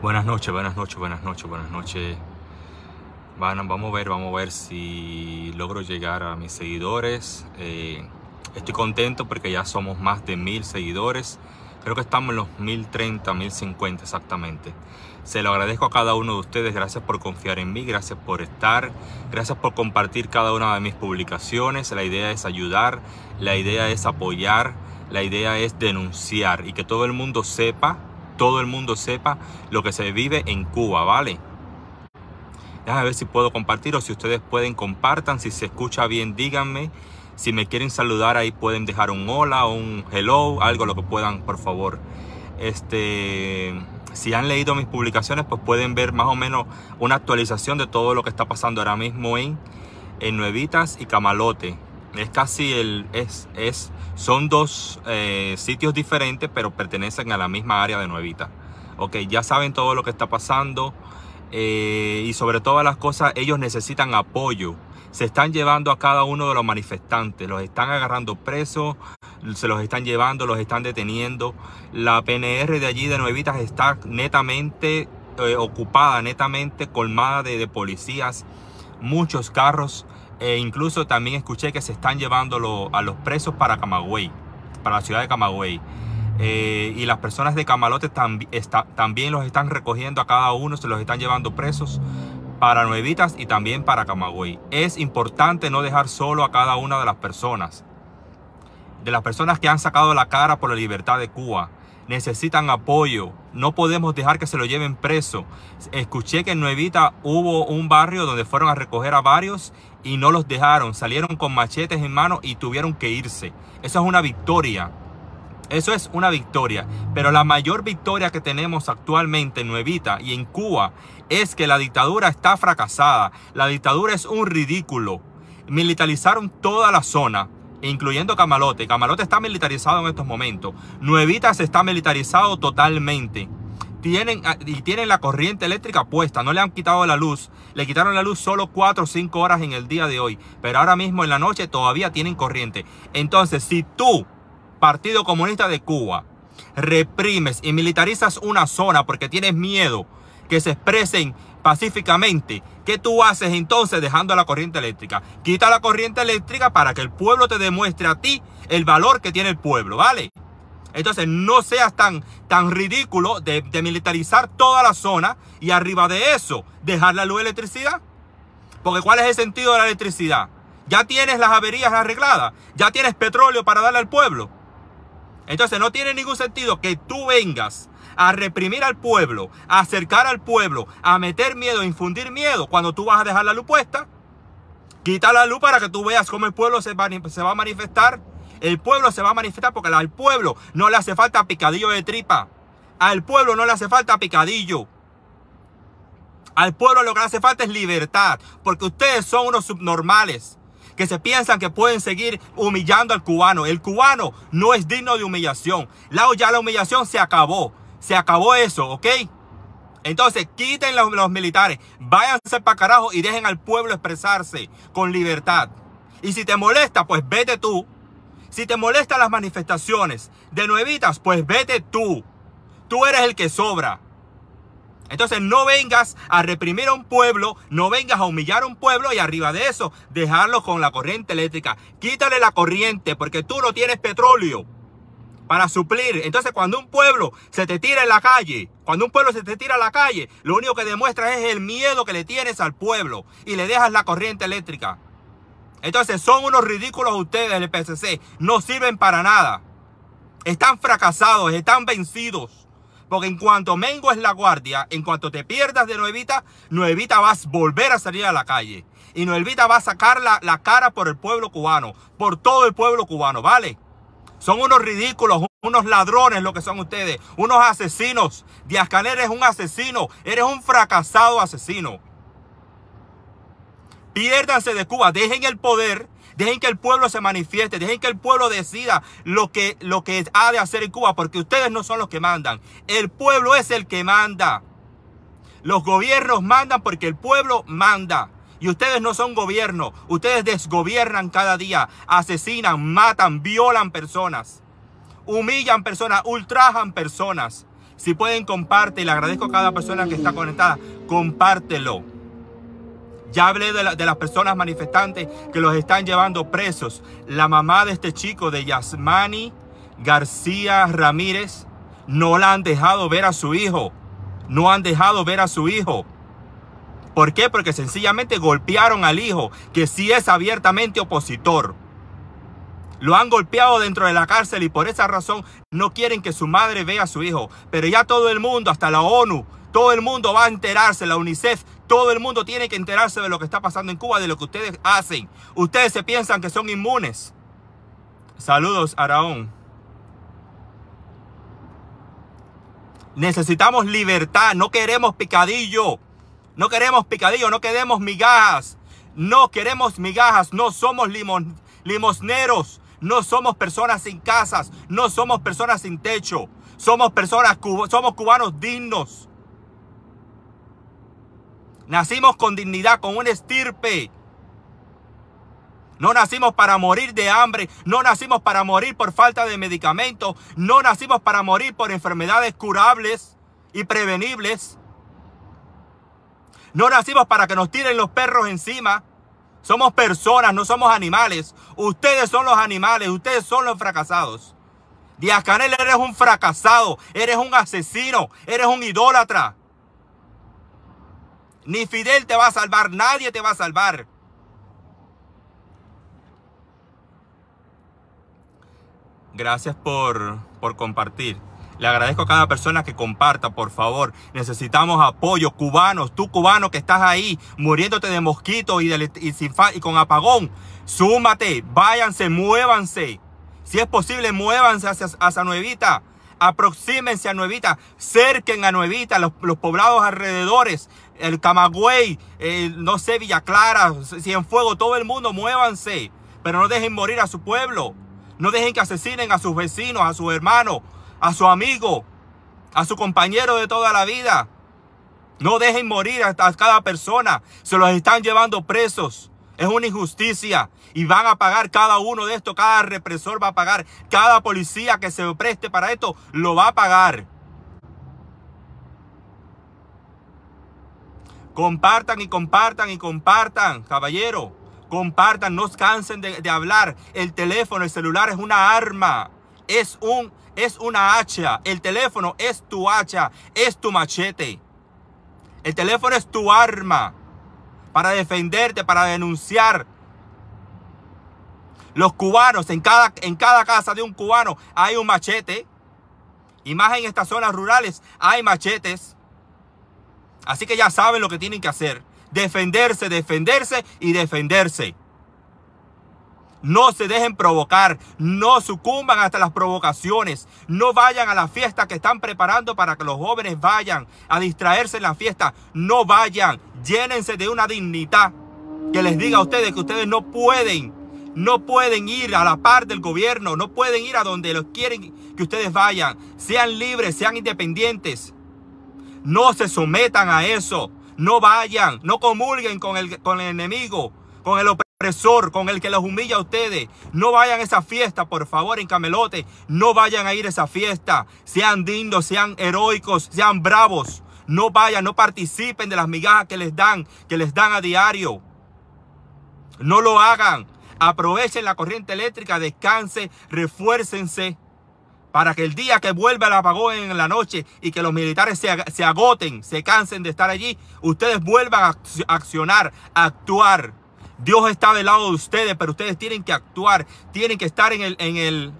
Buenas noches, buenas noches, buenas noches, buenas noches. vamos a ver, vamos a ver si logro llegar a mis seguidores. Eh, estoy contento porque ya somos más de mil seguidores. Creo que estamos en los mil mil 1050 exactamente. Se lo agradezco a cada uno de ustedes. Gracias por confiar en mí, gracias por estar, gracias por compartir cada una de mis publicaciones. La idea es ayudar, la idea es apoyar, la idea es denunciar y que todo el mundo sepa todo el mundo sepa lo que se vive en Cuba, ¿vale? Déjame ver si puedo compartir o si ustedes pueden, compartan. Si se escucha bien, díganme. Si me quieren saludar, ahí pueden dejar un hola o un hello, algo lo que puedan, por favor. Este, si han leído mis publicaciones, pues pueden ver más o menos una actualización de todo lo que está pasando ahora mismo en, en Nuevitas y Camalote es casi el, es, son dos eh, sitios diferentes, pero pertenecen a la misma área de Nuevita. Ok, ya saben todo lo que está pasando eh, y sobre todas las cosas, ellos necesitan apoyo. Se están llevando a cada uno de los manifestantes, los están agarrando presos, se los están llevando, los están deteniendo. La PNR de allí de Nuevitas está netamente eh, ocupada, netamente colmada de policías, muchos carros e incluso también escuché que se están llevando a los presos para Camagüey, para la ciudad de Camagüey. Eh, y las personas de Camalote también los están recogiendo a cada uno, se los están llevando presos para Nuevitas y también para Camagüey. Es importante no dejar solo a cada una de las personas, de las personas que han sacado la cara por la libertad de Cuba necesitan apoyo. No podemos dejar que se lo lleven preso. Escuché que en Nuevita hubo un barrio donde fueron a recoger a varios y no los dejaron. Salieron con machetes en mano y tuvieron que irse. Eso es una victoria. Eso es una victoria. Pero la mayor victoria que tenemos actualmente en Nuevita y en Cuba es que la dictadura está fracasada. La dictadura es un ridículo. Militarizaron toda la zona incluyendo Camalote. Camalote está militarizado en estos momentos. Nuevitas está militarizado totalmente. Tienen, ah, y tienen la corriente eléctrica puesta, no le han quitado la luz. Le quitaron la luz solo 4 o 5 horas en el día de hoy. Pero ahora mismo en la noche todavía tienen corriente. Entonces, si tú, Partido Comunista de Cuba, reprimes y militarizas una zona porque tienes miedo que se expresen pacíficamente. ¿Qué tú haces entonces dejando la corriente eléctrica? Quita la corriente eléctrica para que el pueblo te demuestre a ti el valor que tiene el pueblo, ¿vale? Entonces no seas tan, tan ridículo de, militarizar toda la zona y arriba de eso dejar la luz electricidad. Porque ¿cuál es el sentido de la electricidad? Ya tienes las averías arregladas, ya tienes petróleo para darle al pueblo. Entonces no tiene ningún sentido que tú vengas a reprimir al pueblo, a acercar al pueblo, a meter miedo, a infundir miedo, cuando tú vas a dejar la luz puesta, quita la luz para que tú veas cómo el pueblo se va, a manifestar. El pueblo se va a manifestar porque al pueblo no le hace falta picadillo de tripa. Al pueblo no le hace falta picadillo. Al pueblo lo que le hace falta es libertad, porque ustedes son unos subnormales que se piensan que pueden seguir humillando al cubano. El cubano no es digno de humillación. La, ya la humillación se acabó. Se acabó eso, ¿ok? Entonces, quiten los, militares, váyanse para carajo y dejen al pueblo expresarse con libertad. Y si te molesta, pues vete tú. Si te molestan las manifestaciones de nuevitas, pues vete tú. Tú eres el que sobra. Entonces no vengas a reprimir a un pueblo, no vengas a humillar a un pueblo y arriba de eso dejarlo con la corriente eléctrica. Quítale la corriente porque tú no tienes petróleo para suplir. Entonces, cuando un pueblo se te tira en la calle, cuando un pueblo se te tira a la calle, lo único que demuestra es el miedo que le tienes al pueblo y le dejas la corriente eléctrica. Entonces, son unos ridículos ustedes, el PCC. No sirven para nada. Están fracasados, están vencidos. Porque en cuanto Mengo es la guardia, en cuanto te pierdas de Nuevita, Nuevita vas a volver a salir a la calle. Y Nuevita va a sacar la cara por el pueblo cubano, por todo el pueblo cubano, ¿vale? Son unos ridículos, unos ladrones lo que son ustedes, unos asesinos. Díaz Canel es un asesino, eres un fracasado asesino. Piérdanse de Cuba, dejen el poder, dejen que el pueblo se manifieste, dejen que el pueblo decida lo que, lo que ha de hacer en Cuba, porque ustedes no son los que mandan. El pueblo es el que manda. Los gobiernos mandan porque el pueblo manda. Y ustedes no son gobierno. Ustedes desgobiernan cada día. Asesinan, matan, violan personas. Humillan personas, ultrajan personas. Si pueden, comparte. Y le agradezco a cada persona que está conectada. Compártelo. Ya hablé de, de, las personas manifestantes que los están llevando presos. La mamá de este chico, de Yasmani García Ramírez, no la han dejado ver a su hijo. No han dejado ver a su hijo. ¿Por qué? Porque sencillamente golpearon al hijo, que sí es abiertamente opositor. Lo han golpeado dentro de la cárcel y por esa razón no quieren que su madre vea a su hijo. Pero ya todo el mundo, hasta la ONU, todo el mundo va a enterarse, la UNICEF, todo el mundo tiene que enterarse de lo que está pasando en Cuba, de lo que ustedes hacen. Ustedes se piensan que son inmunes. Saludos, Araón. Necesitamos libertad, no queremos picadillo. No queremos picadillo, no queremos migajas. No queremos migajas, no somos limosneros. No somos personas sin casas, no somos personas sin techo. Somos personas, somos cubanos dignos. Nacimos con dignidad, con un estirpe. No nacimos para morir de hambre, no nacimos para morir por falta de medicamentos, no nacimos para morir por enfermedades curables y prevenibles. No nacimos para que nos tiren los perros encima. Somos personas, no somos animales. Ustedes son los animales, ustedes son los fracasados. Díaz Canel, eres un fracasado, eres un asesino, eres un idólatra. Ni Fidel te va a salvar, nadie te va a salvar. Gracias por, por compartir. Le agradezco a cada persona que comparta, por favor. Necesitamos apoyo. Cubanos, tú cubano que estás ahí muriéndote de mosquitos y, y, con apagón. Súmate, váyanse, muévanse. Si es posible, muévanse hacia, Nuevita. Aproxímense a Nuevita. Cerquen a Nuevita, los, poblados alrededores. El Camagüey, no sé, Villa Clara, fuego todo el mundo, muévanse. Pero no dejen morir a su pueblo. No dejen que asesinen a sus vecinos, a sus hermanos a su amigo, a su compañero de toda la vida. No dejen morir a, cada persona. Se los están llevando presos. Es una injusticia. Y van a pagar cada uno de estos. Cada represor va a pagar. Cada policía que se preste para esto lo va a pagar. Compartan y compartan y compartan, caballero. Compartan, no cansen de, de hablar. El teléfono, el celular es una arma es, un, es una hacha. El teléfono es tu hacha, es tu machete. El teléfono es tu arma para defenderte, para denunciar. Los cubanos, en cada, en cada casa de un cubano hay un machete. Y más en estas zonas rurales hay machetes. Así que ya saben lo que tienen que hacer. Defenderse, defenderse y defenderse. No se dejen provocar, no sucumban hasta las provocaciones, no vayan a la fiesta que están preparando para que los jóvenes vayan a distraerse en la fiesta, no vayan, llénense de una dignidad que les diga a ustedes que ustedes no pueden, no pueden ir a la par del gobierno, no pueden ir a donde los quieren que ustedes vayan, sean libres, sean independientes, no se sometan a eso, no vayan, no comulguen con el, con el enemigo, con el con el que los humilla a ustedes. No vayan a esa fiesta, por favor, en Camelote. No vayan a ir a esa fiesta. Sean dignos, sean heroicos, sean bravos. No vayan, no participen de las migajas que les dan, que les dan a diario. No lo hagan. Aprovechen la corriente eléctrica, descansen, refuércense. Para que el día que vuelva el apagón en la noche y que los militares se, agoten, se cansen de estar allí, ustedes vuelvan a accionar, actuar. Dios está del lado de ustedes, pero ustedes tienen que actuar, tienen que estar en el, en el,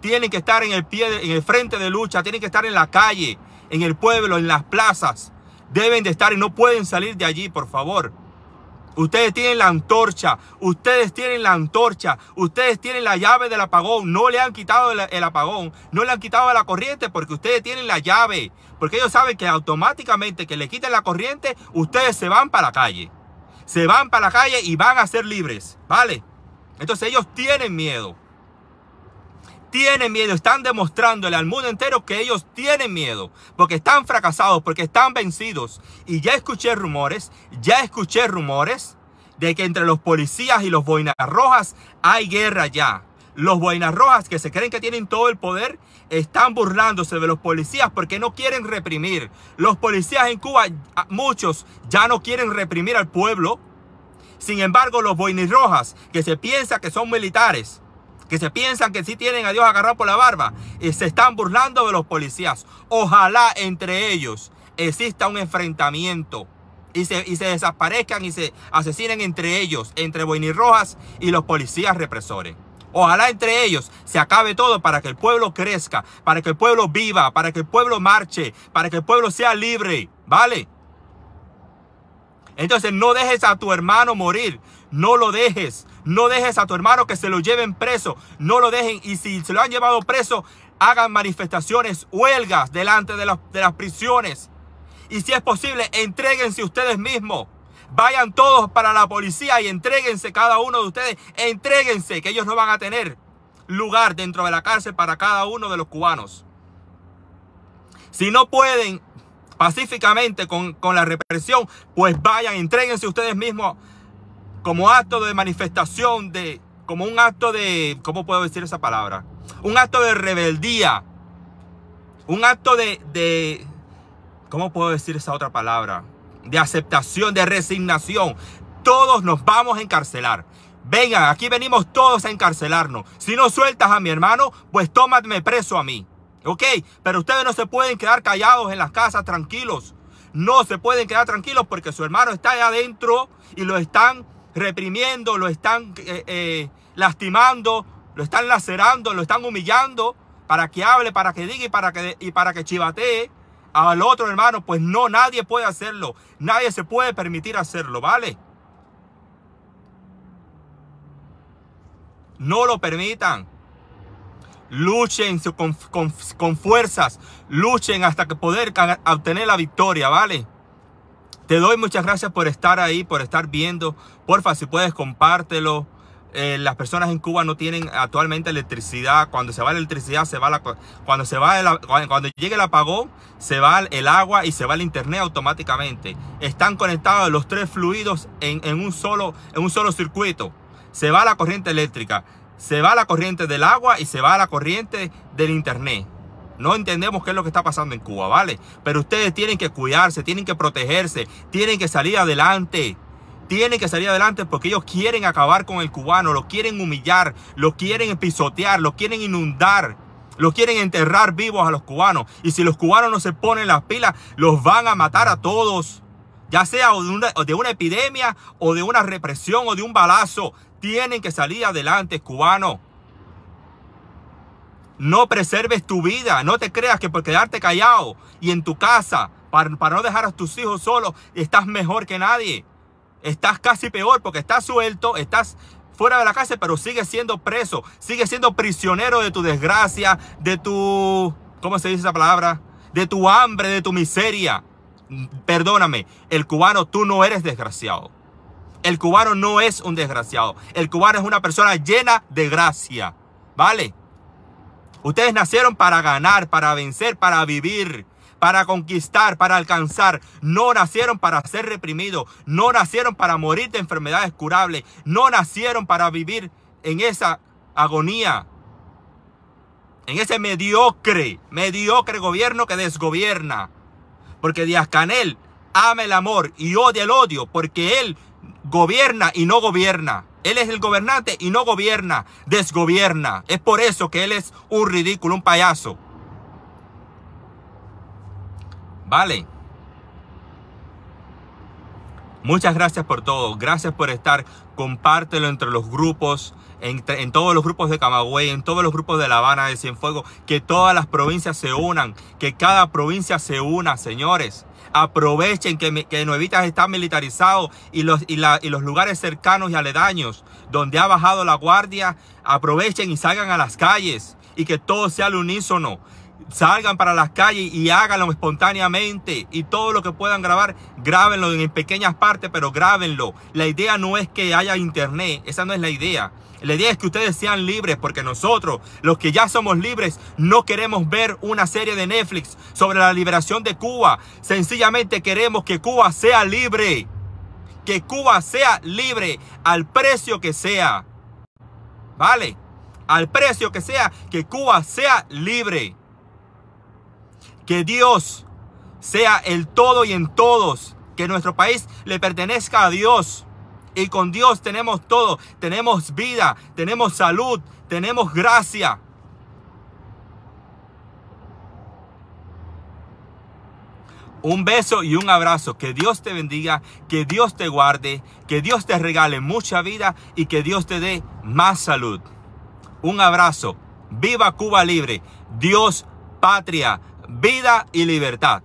tienen que estar en el pie, en el frente de lucha, tienen que estar en la calle, en el pueblo, en las plazas. Deben de estar y no pueden salir de allí, por favor. Ustedes tienen la antorcha, ustedes tienen la antorcha, ustedes tienen la llave del apagón. No le han quitado el, el, apagón, no le han quitado la corriente porque ustedes tienen la llave. Porque ellos saben que automáticamente que le quiten la corriente, ustedes se van para la calle se van para la calle y van a ser libres, ¿vale? Entonces ellos tienen miedo. Tienen miedo, están demostrándole al mundo entero que ellos tienen miedo, porque están fracasados, porque están vencidos. Y ya escuché rumores, ya escuché rumores de que entre los policías y los boinas rojas hay guerra ya. Los boinas rojas que se creen que tienen todo el poder están burlándose de los policías porque no quieren reprimir. Los policías en Cuba, ah, muchos ya no quieren reprimir al pueblo. Sin embargo, los boinas rojas que se piensa que son militares, que se piensan que sí tienen a Dios agarrado por la barba, eh, se están burlando de los policías. Ojalá entre ellos exista un enfrentamiento y se, y se desaparezcan y se asesinen entre ellos, entre rojas y los policías represores. Ojalá entre ellos se acabe todo para que el pueblo crezca, para que el pueblo viva, para que el pueblo marche, para que el pueblo sea libre. ¿Vale? Entonces no dejes a tu hermano morir. No lo dejes. No dejes a tu hermano que se lo lleven preso. No lo dejen. Y si se lo han llevado preso, hagan manifestaciones, huelgas delante de las, prisiones. Y si es posible, entréguense ustedes mismos. Vayan todos para la policía y entréguense cada uno de ustedes. Entréguense, que ellos no van a tener lugar dentro de la cárcel para cada uno de los cubanos. Si no pueden pacíficamente con, la represión, pues vayan, entréguense ustedes mismos como acto de manifestación, de, como un acto de, ¿cómo puedo decir esa palabra? Un acto de rebeldía. Un acto de, de ¿cómo puedo decir esa otra palabra? de aceptación, de resignación. Todos nos vamos a encarcelar. Vengan, aquí venimos todos a encarcelarnos. Si no sueltas a mi hermano, pues tómame preso a mí. ¿Ok? Pero ustedes no se pueden quedar callados en las casas tranquilos. No se pueden quedar tranquilos porque su hermano está allá adentro y lo están reprimiendo, lo están eh, eh, lastimando, lo están lacerando, lo están humillando para que hable, para que diga para que, y para que chivatee al otro hermano, pues no, nadie puede hacerlo. Nadie se puede permitir hacerlo, ¿vale? No lo permitan. Luchen con, con, fuerzas. Luchen hasta que poder obtener la victoria, ¿vale? Te doy muchas gracias por estar ahí, por estar viendo. Porfa, si puedes, compártelo. Eh, las personas en Cuba no tienen actualmente electricidad. Cuando se va la electricidad, se va la, cuando se va el, cuando llegue el apagón, se va el agua y se va el internet automáticamente. Están conectados los tres fluidos en, un solo, en un solo circuito. Se va la corriente eléctrica, se va la corriente del agua y se va la corriente del internet. No entendemos qué es lo que está pasando en Cuba, ¿vale? Pero ustedes tienen que cuidarse, tienen que protegerse, tienen que salir adelante tienen que salir adelante porque ellos quieren acabar con el cubano, lo quieren humillar, lo quieren pisotear, lo quieren inundar, lo quieren enterrar vivos a los cubanos. Y si los cubanos no se ponen las pilas, los van a matar a todos. Ya sea de una, epidemia o de una represión o de un balazo. Tienen que salir adelante, cubano. No preserves tu vida. No te creas que por quedarte callado y en tu casa, para, para no dejar a tus hijos solos, estás mejor que nadie. Estás casi peor porque estás suelto, estás fuera de la cárcel, pero sigues siendo preso, sigues siendo prisionero de tu desgracia, de tu, ¿cómo se dice esa palabra? De tu hambre, de tu miseria. Perdóname, el cubano, tú no eres desgraciado. El cubano no es un desgraciado. El cubano es una persona llena de gracia. ¿Vale? Ustedes nacieron para ganar, para vencer, para vivir para conquistar, para alcanzar. No nacieron para ser reprimidos. No nacieron para morir de enfermedades curables. No nacieron para vivir en esa agonía. En ese mediocre, mediocre gobierno que desgobierna. Porque Díaz Canel ama el amor y odia el odio. Porque él gobierna y no gobierna. Él es el gobernante y no gobierna, desgobierna. Es por eso que él es un ridículo, un payaso. ¿Vale? Muchas gracias por todo. Gracias por estar. Compártelo entre los grupos, en todos los grupos de Camagüey, en todos los grupos de La Habana, de Cienfuegos. Que todas las provincias se unan. Que cada provincia se una, señores. Aprovechen que, Nuevitas está militarizado y los, y los lugares cercanos y aledaños donde ha bajado la guardia. Aprovechen y salgan a las calles y que todo sea al unísono salgan para las calles y háganlo espontáneamente. Y todo lo que puedan grabar, grábenlo en pequeñas partes, pero grábenlo. La idea no es que haya internet, esa no es la idea. La idea es que ustedes sean libres porque nosotros, los que ya somos libres, no queremos ver una serie de Netflix sobre la liberación de Cuba. Sencillamente queremos que Cuba sea libre. Que Cuba sea libre al precio que sea. ¿Vale? Al precio que sea, que Cuba sea libre. Que Dios sea el todo y en todos. Que nuestro país le pertenezca a Dios. Y con Dios tenemos todo. Tenemos vida, tenemos salud, tenemos gracia. Un beso y un abrazo. Que Dios te bendiga, que Dios te guarde, que Dios te regale mucha vida y que Dios te dé más salud. Un abrazo. Viva Cuba Libre. Dios, patria vida y libertad.